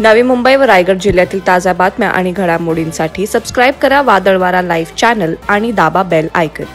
नवी मुंबई व रायगड जिल्ह्यातील ताज्या बातम्या आणि घडामोडींसाठी सबस्क्राईब करा वादळवारा लाईव्ह चॅनल आणि दाबा बेल ऐकत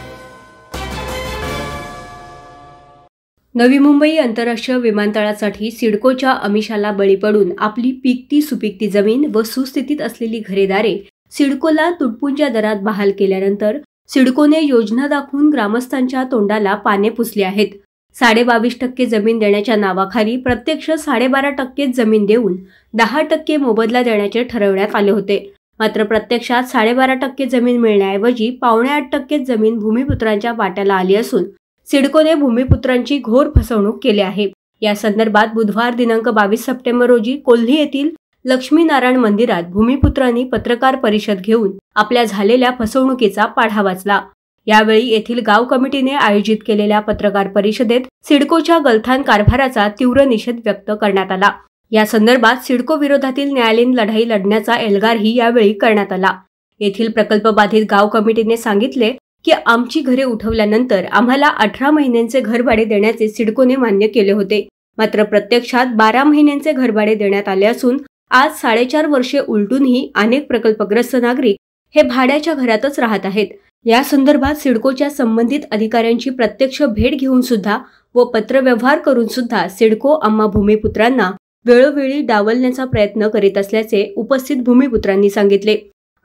नवी मुंबई आंतरराष्ट्रीय विमानतळासाठी सिडकोच्या अमिषाला बळी पडून आपली पिकती सुपिकती जमीन व सुस्थितीत असलेली घरेदारे सिडकोला तुटपुंच्या दरात बहाल केल्यानंतर सिडकोने योजना दाखवून ग्रामस्थांच्या तोंडाला पाने पुसली आहेत बावीस टक्के जमीन देण्याच्या नावाखाली प्रत्यक्ष साडेबारा टक्केच जमीन देऊन दहा टक्के मोबदला देण्याचे ठरवण्यात आले होते मात्र प्रत्यक्षात साडेबारा टक्के जमीन मिळण्याऐवजी पावणे आठ टक्केच जमीन भूमिपुत्रांच्या वाट्याला आली असून सिडकोने भूमिपुत्रांची घोर फसवणूक केली आहे या संदर्भात बुधवार दिनांक बावीस सप्टेंबर रोजी कोल्ही येथील लक्ष्मीनारायण मंदिरात भूमिपुत्रांनी पत्रकार परिषद घेऊन आपल्या झालेल्या फसवणुकीचा पाढा वाचला यावेळी येथील गाव कमिटीने आयोजित केलेल्या पत्रकार परिषदेत सिडकोच्या गलथान कारभाराचा तीव्र निषेध व्यक्त करण्यात आला या संदर्भात सिडको विरोधातील न्यायालयीन लढाई लढण्याचा एल्गारही यावेळी करण्यात आला येथील प्रकल्प बाधित गाव कमिटीने सांगितले की आमची घरे उठवल्यानंतर आम्हाला अठरा महिन्यांचे घरभाडे देण्याचे सिडकोने मान्य केले होते मात्र प्रत्यक्षात बारा महिन्यांचे घरभाडे देण्यात आले असून आज साडेचार वर्षे उलटूनही अनेक प्रकल्पग्रस्त नागरिक हे भाड्याच्या घरातच राहत आहेत या संदर्भात सिडकोच्या संबंधित अधिकाऱ्यांची प्रत्यक्ष भेट घेऊन सुद्धा व पत्रव्यवहार करून सुद्धा सिडको आम्हा भूमिपुत्रांना वेळोवेळी डावलण्याचा प्रयत्न करीत असल्याचे उपस्थित भूमिपुत्रांनी सांगितले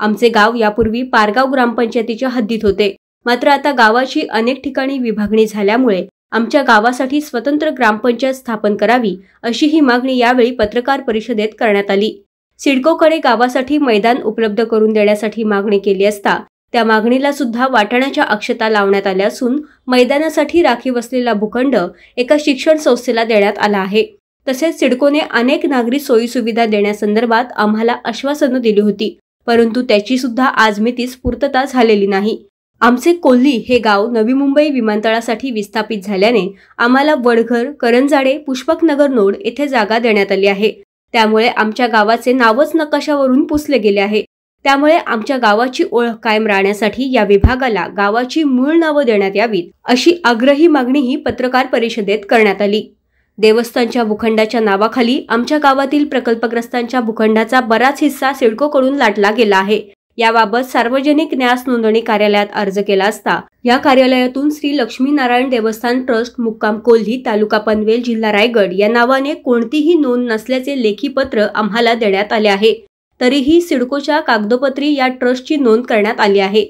आमचे गाव यापूर्वी पारगाव ग्रामपंचायतीच्या हद्दीत होते मात्र आता गावाची अनेक ठिकाणी विभागणी झाल्यामुळे आमच्या गावासाठी स्वतंत्र ग्रामपंचायत स्थापन करावी अशी ही मागणी यावेळी पत्रकार परिषदेत करण्यात आली सिडकोकडे गावासाठी मैदान उपलब्ध करून देण्यासाठी मागणी केली असता त्या मागणीला सुद्धा वाटाण्याच्या अक्षता लावण्यात आल्या असून मैदानासाठी राखीव असलेला भूखंड एका शिक्षण संस्थेला देण्यात आला आहे तसेच सिडकोने अनेक नागरी सोयीसुविधा देण्यासंदर्भात आम्हाला आश्वासनं दिली होती परंतु त्याची सुद्धा आज मितीस पूर्तता झालेली नाही आमचे कोल्ही हे गाव नवी मुंबई विमानतळासाठी विस्थापित झाल्याने आम्हाला वडघर करंजाडे पुष्पकनगर नोड येथे जागा देण्यात आली आहे त्यामुळे आमच्या गावाचे नावच नकाशावरून पुसले गेले आहे त्यामुळे आमच्या गावाची ओळख कायम राहण्यासाठी या विभागाला गावाची मूळ नावं देण्यात यावीत अशी आग्रही मागणीही पत्रकार परिषदेत करण्यात आली देवस्थानच्या भूखंडाच्या नावाखाली आमच्या गावातील प्रकल्पग्रस्तांच्या भूखंडाचा बराच हिस्सा सिडकोकडून लाटला गेला आहे याबाबत सार्वजनिक न्यास नोंदणी कार्यालयात अर्ज केला असता या कार्यालयातून श्री लक्ष्मीनारायण देवस्थान ट्रस्ट मुक्काम कोल्ही तालुका पनवेल जिल्हा रायगड या नावाने कोणतीही नोंद नसल्याचे लेखी पत्र आम्हाला देण्यात आले आहे तरीही सिडकोच्या कागदोपत्री या ट्रस्टची नोंद करण्यात आली आहे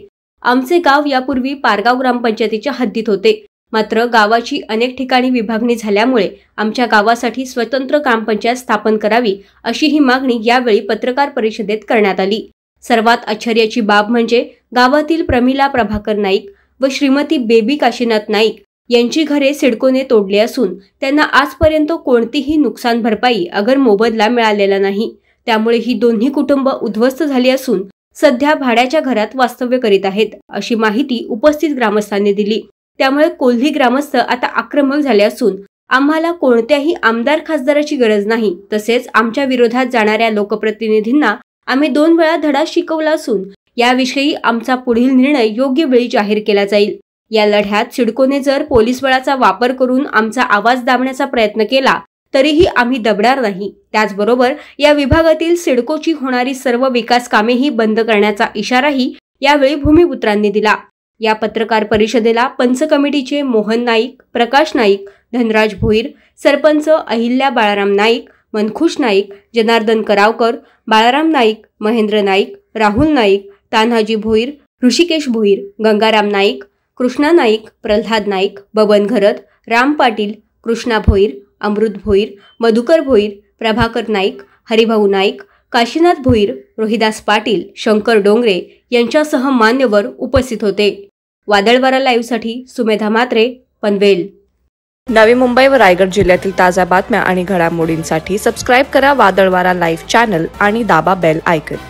आमचे गाव यापूर्वी पारगाव ग्रामपंचायतीच्या हद्दीत होते मात्र गावाची अनेक ठिकाणी विभागणी झाल्यामुळे आमच्या गावासाठी स्वतंत्र ग्रामपंचायत स्थापन करावी अशी ही मागणी यावेळी पत्रकार परिषदेत करण्यात आली सर्वात आश्चर्याची बाब म्हणजे गावातील प्रमिला प्रभाकर नाईक व श्रीमती बेबी काशीनाथ नाईक यांची घरे सिडकोने तोडली असून त्यांना आजपर्यंत कोणतीही नुकसान भरपाई अगर मोबदला मिळालेला नाही त्यामुळे ही दोन्ही कुटुंब उद्ध्वस्त झाली असून सध्या भाड्याच्या घरात वास्तव्य करीत आहेत अशी माहिती उपस्थित ग्रामस्थांनी दिली त्यामुळे कोल्ही ग्रामस्थ आता आक्रमक झाले असून आम्हाला कोणत्याही आमदार खासदाराची गरज नाही तसेच आमच्या विरोधात जाणाऱ्या लोकप्रतिनिधींना आम्ही दोन वेळा धडा शिकवला असून याविषयी आमचा पुढील निर्णय योग्य वेळी जाहीर केला जाईल या लढ्यात सिडकोने जर पोलीस बळाचा वापर करून आमचा आवाज दाबण्याचा प्रयत्न केला तरीही आम्ही दबणार नाही त्याचबरोबर या विभागातील सिडकोची होणारी सर्व विकास कामेही बंद करण्याचा इशाराही यावेळी भूमिपुत्रांनी दिला या पत्रकार परिषदेला पंच कमिटीचे मोहन नाईक प्रकाश नाईक धनराज भोईर सरपंच अहिल्या बाळाराम नाईक मनखुश नाईक जनार्दन करावकर बाळाराम नाईक महेंद्र नाईक राहुल नाईक तान्हाजी भोईर ऋषिकेश भोईर गंगाराम नाईक कृष्णा नाईक प्रल्हाद नाईक बबन घरत राम पाटील कृष्णा भोईर अमृत भोईर मधुकर भोईर प्रभाकर नाईक हरिभाऊ नाईक काशीनाथ भोईर रोहिदास पाटील शंकर डोंगरे यांच्यासह मान्यवर उपस्थित होते वादळवारा लाईव्हसाठी सुमेधा मात्रे पनवेल नवी मुंबई व रायगड जिल्ह्यातील ताज्या बातम्या आणि घडामोडींसाठी सबस्क्राईब करा वादळवारा लाईव्ह चॅनल आणि दाबा बेल आयकन